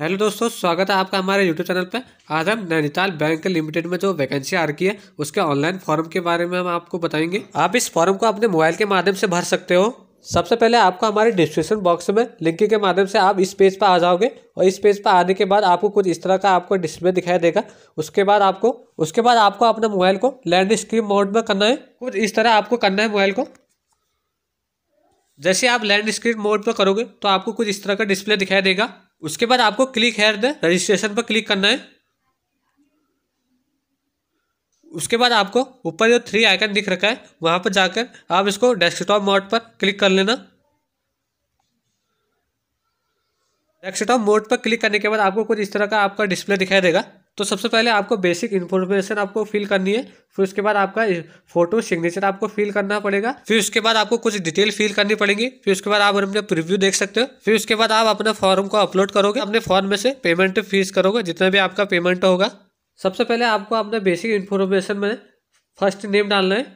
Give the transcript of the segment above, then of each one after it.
hello दोस्तों स्वागत है आपका हमारे यूट्यूब चैनल पे आज हम नैनीताल बैंक लिमिटेड में जो वैकेंसी आ रखी है उसके ऑनलाइन फॉर्म के बारे में हम आपको बताएंगे आप इस फॉर्म को अपने मोबाइल के माध्यम से भर सकते हो सबसे पहले आपको हमारे डिस्क्रिप्शन बॉक्स में लिंक के माध्यम से आप इस पेज पर आ जाओगे और इस पेज पर आने के बाद आपको कुछ इस तरह का आपको डिस्प्ले दिखाई देगा उसके बाद आपको उसके बाद आपको अपने मोबाइल को लैंड स्क्रीन मोड में करना है कुछ इस तरह आपको करना है मोबाइल को जैसे आप लैंड स्क्रीन मोड पर करोगे तो आपको कुछ इस तरह का डिस्प्ले दिखाई देगा उसके बाद आपको क्लिक हेयर द रजिस्ट्रेशन पर क्लिक करना है उसके बाद आपको ऊपर जो थ्री आइकन दिख रखा है वहां पर जाकर आप इसको डेस्कटॉप मोड पर क्लिक कर लेना डेस्कटॉप मोड पर क्लिक करने के बाद आपको कुछ इस तरह का आपका डिस्प्ले दिखाई देगा तो सबसे पहले आपको बेसिक इन्फॉर्मेशन आपको फिल करनी है फिर उसके बाद आपका फोटो सिग्नेचर आपको फिल करना पड़ेगा फिर उसके बाद आपको कुछ डिटेल फिल करनी पड़ेगी फिर उसके बाद आप अपने प्रीव्यू देख सकते हो फिर उसके बाद आप अपने फॉर्म को अपलोड करोगे अपने फॉर्म में से पेमेंट फीस करोगे जितना भी आपका पेमेंट होगा सबसे पहले आपको अपने बेसिक इन्फॉर्मेशन में फर्स्ट नेम डालना है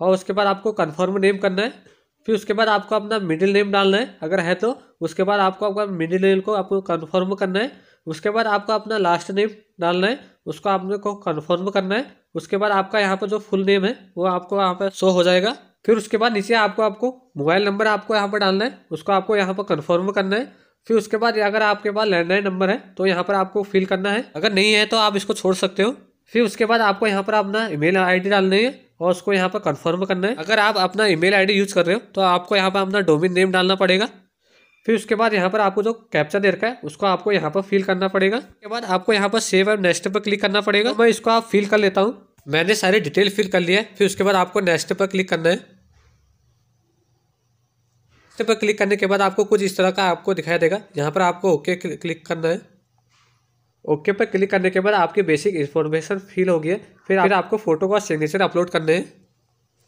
और उसके बाद आपको कन्फर्म नेम करना है फिर उसके बाद आपको अपना मिडिल नेम डालना है अगर है तो उसके बाद आपको आपका मिडिल नेम को आपको कन्फर्म करना है उसके बाद आपका अपना लास्ट नेम डालना है उसको आपने को कन्फर्म करना है उसके बाद आपका यहाँ पर जो फुल नेम है वो आपको यहाँ पर शो हो जाएगा फिर उसके बाद नीचे आपको आपको मोबाइल नंबर आपको यहाँ पर डालना है उसको आपको यहाँ पर कन्फर्म करना है फिर उसके बाद अगर आपके पास लैंडलाइन नंबर है तो यहाँ पर आपको फिल करना है अगर नहीं है तो आप इसको छोड़ सकते हो फिर उसके बाद आपको यहाँ पर अपना ईमेल आईडी डालनी है और उसको यहाँ पर कंफर्म करना है अगर आप अपना ईमेल आईडी यूज कर रहे हो तो आपको यहाँ पर अपना डोमिन नेम डालना पड़ेगा फिर उसके बाद यहाँ पर आपको जो कैप्चा दे रखा है उसको आपको यहाँ पर फिल करना पड़ेगा उसके बाद आपको यहाँ पर सेव एंड नेक्स्ट पर क्लिक करना पड़ेगा तो मैं इसको आप फिल कर लेता हूँ मैंने सारे डिटेल फिल कर लिया है फिर उसके बाद आपको नेक्स्ट पर क्लिक करना है नेक्स्ट पर क्लिक करने के बाद आपको कुछ इस तरह का आपको दिखाई देगा यहाँ पर आपको ओके क्लिक करना है ओके पर क्लिक करने के बाद आपकी बेसिक इन्फॉर्मेशन फिल होगी है फिर फिर आपको फ़ोटो का सिग्नेचर अपलोड करने हैं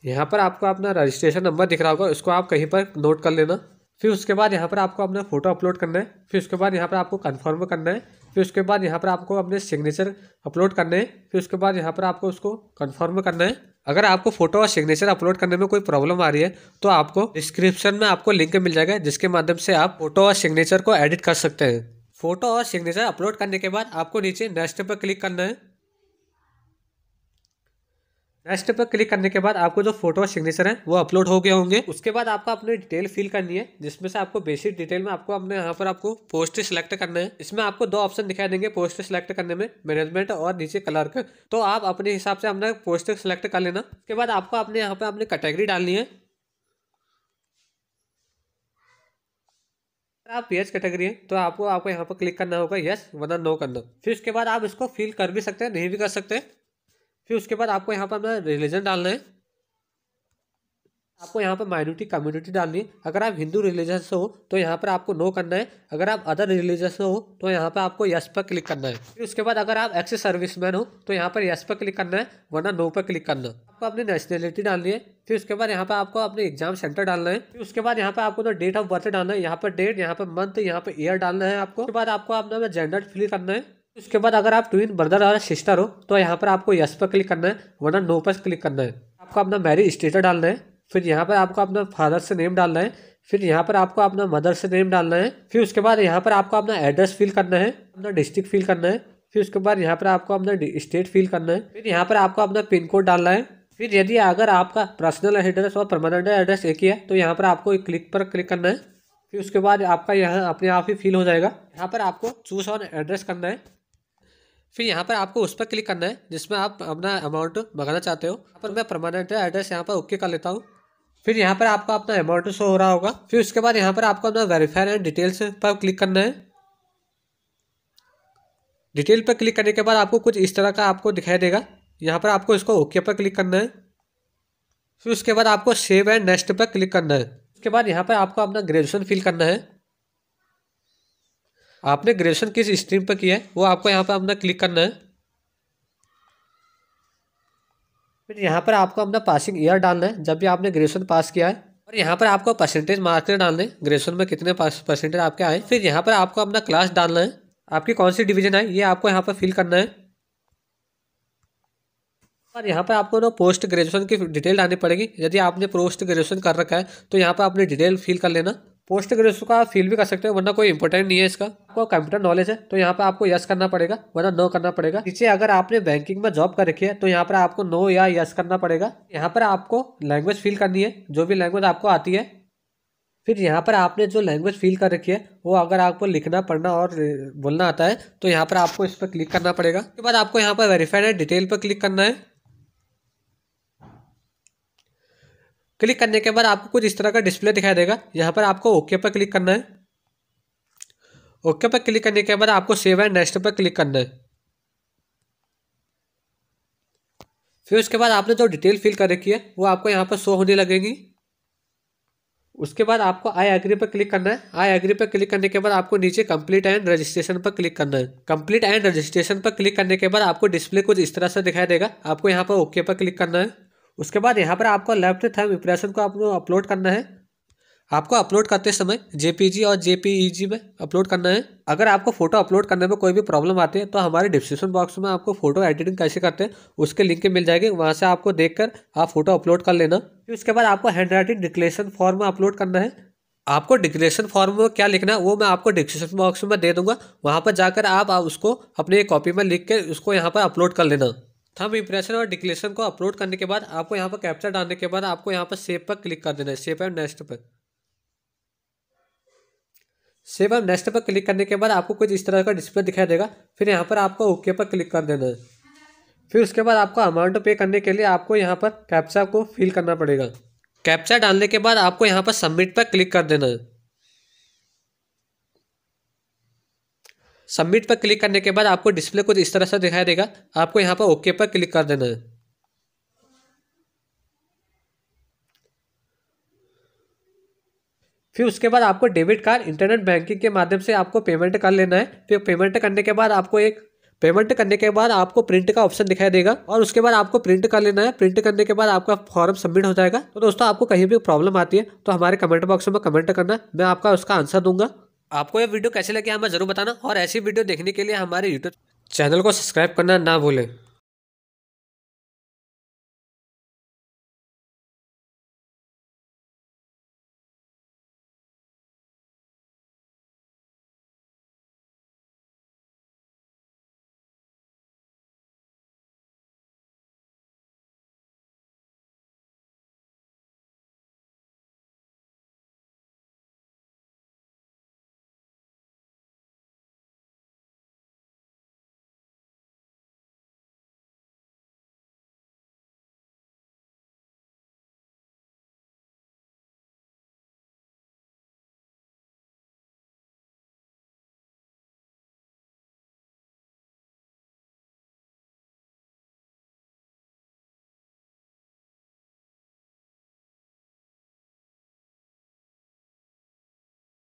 यहाँ पर आपको अपना रजिस्ट्रेशन नंबर दिख रहा होगा उसको आप कहीं पर नोट कर लेना फिर उसके बाद यहाँ पर आपको अपना फोटो अपलोड करना है फिर उसके बाद यहाँ पर आपको कन्फर्म करना है फिर उसके बाद यहाँ पर आपको अपने सिग्नेचर अपलोड करने हैं फिर उसके बाद यहाँ पर आपको उसको कन्फर्म करना है अगर आपको फोटो और सिग्नेचर अपलोड करने में कोई प्रॉब्लम आ रही है तो आपको डिस्क्रिप्शन में आपको लिंक मिल जाएगा जिसके माध्यम से आप फोटो और सिग्नेचर को एडिट कर सकते हैं फोटो और सिग्नेचर अपलोड करने के बाद आपको नीचे नेक्स्ट पर क्लिक करना है नेक्स्ट पर क्लिक करने के बाद आपको जो फोटो और सिग्नेचर है वो अपलोड हो गए होंगे उसके बाद आपको अपने डिटेल फिल करनी है जिसमें से आपको बेसिक डिटेल में आपको अपने यहाँ पर आपको पोस्ट सिलेक्ट करना है इसमें आपको दो ऑप्शन दिखाई देंगे पोस्ट सिलेक्ट करने में मैनेजमेंट और नीचे क्लर्क तो आप अपने हिसाब से अपना पोस्ट सिलेक्ट कर लेना उसके बाद आपको अपने यहाँ पर अपनी कैटेगरी डालनी है आप यस कैटेगरी है तो आपको आपको यहाँ पर क्लिक करना होगा यस वरना नो करना फिर उसके बाद आप इसको फिल कर भी सकते हैं नहीं भी कर सकते फिर उसके बाद आपको यहाँ पर अपना रिलीजन डालना है आपको यहाँ पर माइनॉरिटी कम्युनिटी डालनी है अगर आप हिंदू रिलीजन से हो तो यहाँ पर आपको नो करना है अगर आप अदर रिलीजन से हो तो यहाँ पर आपको यस पर क्लिक करना है फिर उसके बाद अगर आप एक्स सर्विसमैन हो तो यहाँ पर यस पर क्लिक करना है वरना नो पर क्लिक करना है आपको अपनी नेशनलिटी डालनी है फिर उसके बाद यहाँ पर आपको अपने एग्जाम सेंटर डालना है फिर उसके बाद यहाँ पर आपको डेट ऑफ बर्थ डालना है यहाँ पर डेट यहाँ पर मंथ यहाँ पर ईयर डालना है आपको उसके बाद आपको अपना जेंडर फिल करना है इसके बाद अगर आप ट्विन ब्रदर और सिस्टर हो तो यहाँ पर आपको यस पर क्लिक करना है वरना नो पर क्लिक करना है आपको अपना मैरिज स्टेटस डालना है फिर यहाँ पर आपको अपना फादर से नेम डालना है फिर यहाँ पर आपको अपना मदर से नेम डालना है फिर उसके बाद यहाँ पर आपको अपना एड्रेस फिल करना है अपना डिस्ट्रिक्ट फिल करना है फिर उसके बाद यहाँ पर आपको अपना स्टेट फिल करना है फिर यहाँ पर आपको अपना पिन कोड डालना है फिर यदि अगर आपका पर्सनल एड्रेस और परमानेंट एड्रेस एक ही है तो यहाँ पर आपको क्लिक पर क्लिक करना है फिर उसके बाद आपका यहाँ अपने आप ही फिल हो जाएगा यहाँ पर आपको चूज ऑन एड्रेस करना है फिर यहाँ पर आपको उस पर क्लिक करना है जिसमें आप अपना अमाउंट मंगाना चाहते हो पर मैं परमानेंट एड्रेस यहाँ पर ओके कर लेता हूँ फिर यहाँ पर आपका अपना अमाउंट शो हो रहा होगा फिर उसके बाद यहाँ पर आपको अपना वेरीफायर एंड डिटेल्स पर क्लिक करना है डिटेल पर क्लिक करने के बाद आपको कुछ इस तरह का आपको दिखाई देगा यहाँ पर आपको इसको ओके पर क्लिक करना है फिर उसके बाद आपको सेव एंड नेक्स्ट पर क्लिक करना है उसके बाद यहाँ पर आपको अपना ग्रेजुएशन फिल करना है आपने ग्रेजुएशन किस स्ट्रीम पर किया है वो आपको यहाँ पर अपना क्लिक करना है फिर यहाँ पर आपको अपना पासिंग ईयर डालना है जब भी आपने ग्रेजुएशन पास किया है और यहाँ पर आपको परसेंटेज मार्क्स डालने हैं ग्रेजुएशन में कितने परसेंटेज आपके आए फिर यहाँ पर आपको अपना क्लास डालना है आपकी कौन सी डिवीजन है ये आपको यहाँ पर फिल करना है और यहाँ पर आपको ना पोस्ट ग्रेजुएशन की डिटेल डालनी पड़ेगी यदि आपने पोस्ट ग्रेजुएशन कर रखा है तो यहाँ पर आपने डिटेल फिल कर लेना पोस्ट ग्रेजुएशन का फील भी कर सकते हो वरना कोई इंपॉर्टेंट नहीं है इसका आपको कंप्यूटर नॉलेज है तो यहाँ पर आपको यस करना पड़ेगा वरना नो करना पड़ेगा नीचे अगर आपने बैंकिंग में जॉब कर रखी है तो यहाँ पर आपको नो या यस करना पड़ेगा यहाँ पर आपको लैंग्वेज फील करनी है जो भी लैंग्वेज आपको आती है फिर यहाँ पर आपने जो लैंग्वेज फील कर रखी है वो अगर आपको लिखना पढ़ना और बोलना आता है तो यहाँ पर आपको इस पर क्लिक करना पड़ेगा उसके बाद आपको यहाँ पर वेरीफाइड डिटेल पर क्लिक करना है क्लिक करने के बाद आपको कुछ इस तरह का डिस्प्ले दिखाई देगा यहाँ पर आपको ओके पर क्लिक करना है ओके पर क्लिक करने के बाद आपको सेव एंड नेक्स्ट पर क्लिक करना है फिर उसके बाद आपने जो डिटेल फिल कर रखी है वो आपको यहाँ पर शो होने लगेंगी उसके बाद आपको आई एग्री पर क्लिक करना है आई एग्री पर क्लिक करने के बाद आपको नीचे कंप्लीट एंड रजिस्ट्रेशन पर क्लिक करना है कंप्लीट एंड रजिस्ट्रेशन पर क्लिक करने के बाद आपको डिस्प्ले कुछ इस तरह से दिखाई देगा आपको यहाँ पर ओके पर क्लिक करना है उसके बाद यहाँ पर आपको लेफ्ट थर्म इम्प्रेशन को आपको अपलोड करना है आपको अपलोड करते समय जे और जे e में अपलोड करना है अगर आपको फोटो अपलोड करने में कोई भी प्रॉब्लम आती है तो हमारे डिस्क्रिप्शन बॉक्स में आपको फोटो एडिटिंग कैसे करते हैं उसके लिंक मिल जाएगी वहाँ से आपको देखकर आप फोटो अपलोड कर लेना फिर उसके बाद आपको हैंड राइटिंग डिक्लेशन फॉर्म में अपलोड करना है आपको डिक्लेशन फॉर्म में क्या लिखना है वो मैं आपको डिस्क्रिप्शन बॉक्स में दे दूंगा वहाँ पर जाकर आप, उसको अपने कॉपी में लिख कर उसको यहाँ पर अपलोड कर लेना थम इंप्रेशन और डिक्लेशन को अपलोड करने के बाद आपको यहाँ पर कैप्चर डालने के बाद आपको यहाँ पर सेव पर क्लिक कर देना है सेव एंड नेक्स्ट पर सेव एंड नेक्स्ट पर क्लिक करने के बाद आपको कुछ इस तरह का डिस्प्ले दिखाई देगा फिर यहाँ पर आपको ओके पर क्लिक कर देना है फिर उसके बाद आपको अमाउंट पे करने के लिए आपको यहाँ पर कैप्चा को फिल करना पड़ेगा कैप्चा डालने के बाद आपको यहाँ पर सबमिट पर क्लिक कर देना है सबमिट पर क्लिक करने के बाद आपको डिस्प्ले कुछ इस तरह से दिखाई देगा आपको यहाँ पर ओके पर क्लिक कर देना है फिर उसके बाद आपको डेबिट कार्ड इंटरनेट बैंकिंग के माध्यम से आपको पेमेंट कर लेना है फिर पेमेंट करने के बाद आपको एक पेमेंट करने के बाद आपको प्रिंट का ऑप्शन दिखाई देगा और उसके बाद आपको प्रिंट कर लेना है प्रिंट करने के बाद आपका फॉर्म सबमिट हो जाएगा तो दोस्तों आपको कहीं भी प्रॉब्लम आती है तो हमारे कमेंट बॉक्स में कमेंट करना मैं आपका उसका आंसर दूंगा आपको ये वीडियो कैसे लगे हमें ज़रूर बताना और ऐसी वीडियो देखने के लिए हमारे यूट्यूब चैनल को सब्सक्राइब करना ना भूलें